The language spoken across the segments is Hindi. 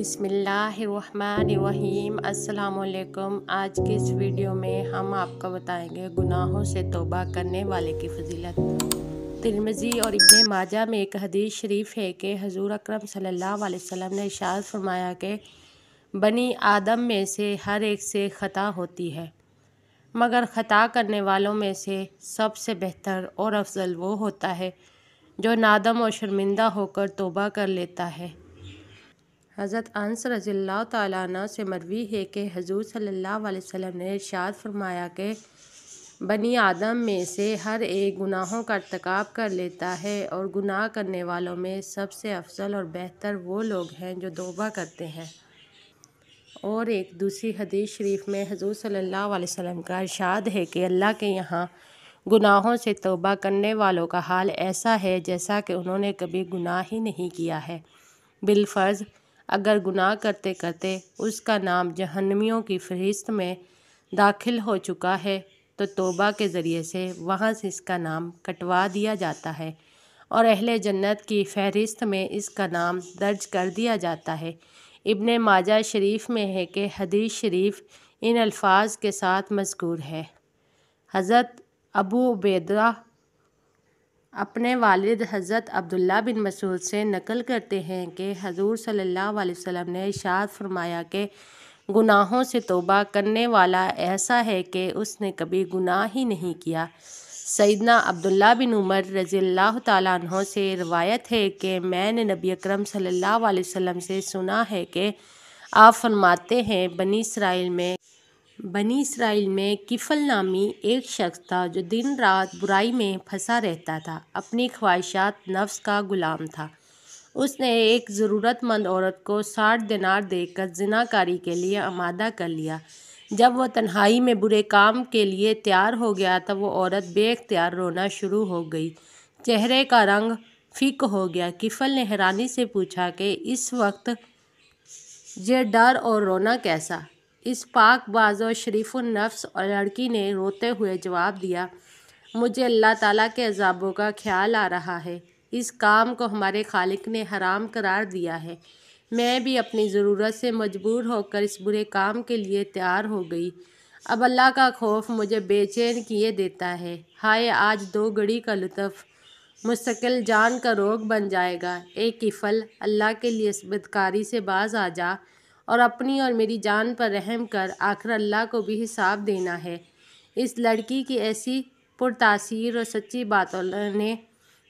बिसमीम अल्लाम आज के इस वीडियो में हम आपको बताएंगे गुनाहों से तोबा करने वाले की फजीलत तिलमजी और इबन माजा में एक हदीस शरीफ है कि हजूर अक्रम सल्लाम ने इशार फरमाया कि बनी आदम में से हर एक से ख़ता होती है मगर ख़ता करने वालों में से सबसे बेहतर और अफजल वो होता है जो नादम और शर्मिंदा होकर तोबा कर लेता है हज़रत अनस रज़ील्ला तु से मरवी है कि हजूर सल्ला वसम ने इर्शाद फरमाया कि बनी आदम में से हर एक गुनाहों का अरतकब कर लेता है और गुनाह करने वालों में सबसे अफजल और बेहतर वो लोग हैं जो दोबा करते हैं और एक दूसरी हदीस शरीफ में हजूर सल्ला वसम का इर्शाद है कि अल्लाह के यहाँ गुनाहों से तोबा करने वालों का हाल ऐसा है जैसा कि उन्होंने कभी गुनाह ही नहीं किया है बिलफ़र्ज़ अगर गुनाह करते करते उसका नाम जहन्नमियों की फ़हरिस्त में दाखिल हो चुका है तो तोबा के ज़रिए से वहाँ से इसका नाम कटवा दिया जाता है और अहल जन्नत की फहरिस्त में इसका नाम दर्ज कर दिया जाता है इबन माजा शरीफ में है कि हदीस शरीफ इन अल्फाज के साथ मजकूर है हज़रत अबू उबैदा अपने वालिद हज़रत अब्दुल्ला बिन मसूद से नक़ल करते हैं कि हजूर सल्लल्लाहु अलैहि वसल्लम ने इशाद फरमाया कि गुनाहों से तोबा करने वाला ऐसा है कि उसने कभी गुनाह ही नहीं किया सैदना अब्दुल्ला बिन उमर रज़ील् अल्लाह तहों से रवायत है कि मैंने नबी अक्रम सल्ला वसम से सुना है कि आप फरमाते हैं बनी इसराइल में बनी इसराइल में किफ़ल नामी एक शख्स था जो दिन रात बुराई में फंसा रहता था अपनी ख्वाहिशात नफ्स का ग़ुलाम था उसने एक ज़रूरतमंद औरत को साठ दिनार देकर जिनाकारी के लिए आमादा कर लिया जब वह तन्हाई में बुरे काम के लिए तैयार हो गया तब वो औरत बेख्तियार रोना शुरू हो गई चेहरे का रंग फिक हो गया किफल ने हैरानी से पूछा कि इस वक्त ये डर और रोना कैसा इस पाक पाकबाज़ और लड़की ने रोते हुए जवाब दिया मुझे अल्लाह ताला के अजाबों का ख्याल आ रहा है इस काम को हमारे खालिक ने हराम करार दिया है मैं भी अपनी ज़रूरत से मजबूर होकर इस बुरे काम के लिए तैयार हो गई अब अल्लाह का खौफ मुझे बेचैन किए देता है हाय आज दो घड़ी का लुत्फ़ मुस्तकिल जान का रोग बन जाएगा एक किफ़ल अल्लाह के लिए बदकारी से बाज आ जा और अपनी और मेरी जान पर रहम कर आखिर अल्लाह को भी हिसाब देना है इस लड़की की ऐसी पुरतासीर और सच्ची बातों ने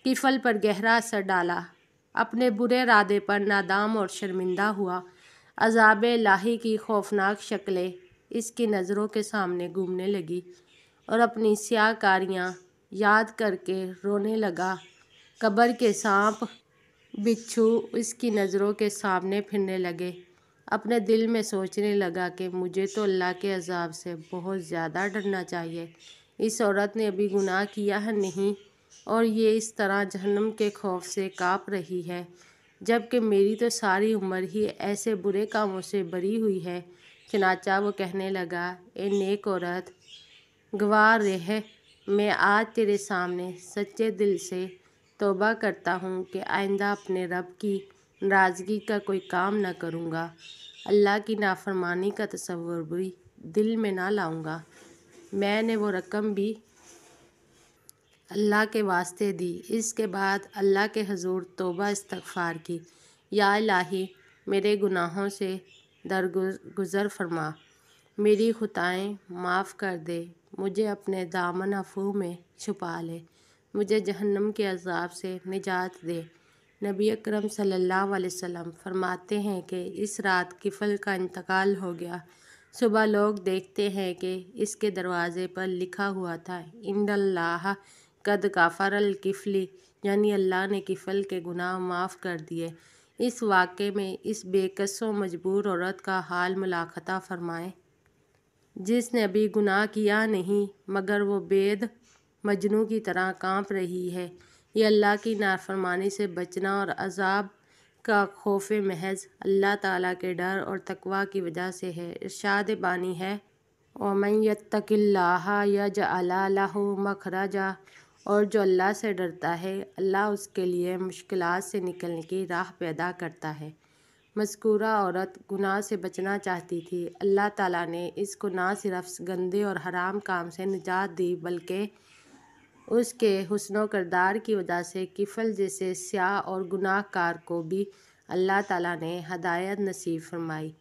किफल पर गहरा असर डाला अपने बुरे इरादे पर नादाम और शर्मिंदा हुआ अजाब लाही की खौफनाक शक्लें इसकी नज़रों के सामने घूमने लगी और अपनी स्याकारियाँ याद करके रोने लगा कब्र के सांप बिच्छू इसकी नज़रों के सामने फिरने लगे अपने दिल में सोचने लगा कि मुझे तो अल्लाह के अजाब से बहुत ज़्यादा डरना चाहिए इस औरत ने अभी गुनाह किया है नहीं और ये इस तरह जहन्नम के खौफ से काँप रही है जबकि मेरी तो सारी उम्र ही ऐसे बुरे कामों से बड़ी हुई है चनाचा वो कहने लगा ए नेक औरत गवार रह मैं आज तेरे सामने सच्चे दिल से तोबा करता हूँ कि आइंदा अपने रब की नाराज़गी का कोई काम ना करूँगा अल्लाह की नाफ़रमानी का तस्वुर भी दिल में ना लाऊँगा मैंने वो रकम भी अल्लाह के वास्ते दी इसके बाद अल्लाह के हजूर तोबा इस्तफार की या लाही मेरे गुनाहों से दरगुजर फरमा मेरी खुताएँ माफ़ कर दे मुझे अपने दामन अफू में छुपा ले मुझे जहन्नम के अजाब से निजात दे नबी अकरम सल्लल्लाहु अलैहि वसल्लम फरमाते हैं कि इस रात किफ़ल का इंतकाल हो गया सुबह लोग देखते हैं कि इसके दरवाज़े पर लिखा हुआ था इंदल्लाह कद काफरल किफ़ली यानी अल्लाह ने किफ़ल के गुनाह माफ़ कर दिए इस वाक़े में इस बेकसो मजबूर औरत का हाल मुलाखता फरमाएं जिसने अभी गुनाह किया नहीं मगर वो बेद मजनू की तरह कांप रही है ये अल्लाह की नाफ़रमानी से बचना और अज़ाब का खौफ महज अल्लाह ताला के डर और तकवा की वजह से है इरशाद बानी है ओमन यत्तकिल्लाह यज मखरा जा और जो अल्लाह से डरता है अल्लाह उसके लिए मुश्किल से निकलने की राह पैदा करता है मस्कूरा औरत गुनाह से बचना चाहती थी अल्लाह ताला ने इसको ना सिर्फ गंदे और हराम काम से निजात दी बल्कि उसके व करदार की वजह से किफ़ल जैसे स्याह और गुनाहकार को भी अल्लाह ताला ने हदायत नसीब फरमाई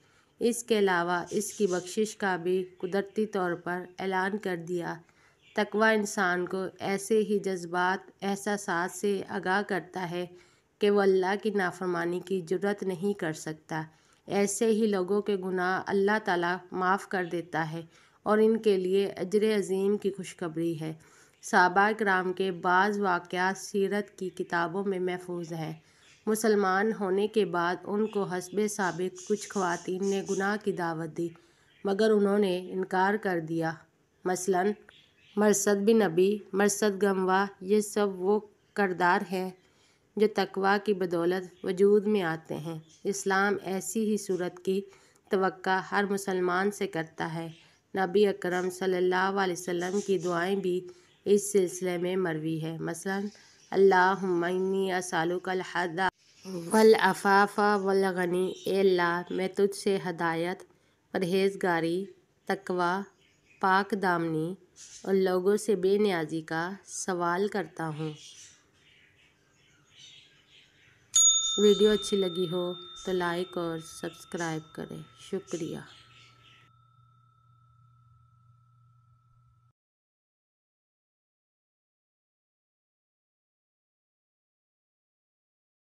इसके अलावा इसकी बख्शिश का भी कुदरती तौर पर ऐलान कर दिया तकवा इंसान को ऐसे ही जज्बात एहसास से आगाह करता है कि वह अल्लाह की नाफरमानी की जरूरत नहीं कर सकता ऐसे ही लोगों के गुनाह अल्लाह ताला माफ़ कर देता है और इनके लिए अजर अजीम की खुशखबरी है ग्राम के बाज़ वाक़ सीरत की किताबों में महफूज़ हैं मुसलमान होने के बाद उनको हसब सबक कुछ खुवान ने गुनाह की दावत दी मगर उन्होंने इनकार कर दिया मसलन मरसद बिन नबी मरसद गमवा ये सब वो करदार हैं जो तकवा की बदौलत वजूद में आते हैं इस्लाम ऐसी ही सूरत की तवक्का हर मुसलमान से करता है नबी अकरम सल्लल्लाहु अलैहि वसल्लम की दुआएं भी इस सिलसिले में मरवी है मसलन अल्लाहुम्मनी असालुकल हदा वल अफाफा वल गनी एल्ला मैं तुझसे हदायत परहेजगारी तकवा पाक दामनी और लोगों से बेनियाजी का सवाल करता हूँ वीडियो अच्छी लगी हो तो लाइक और सब्सक्राइब करें शुक्रिया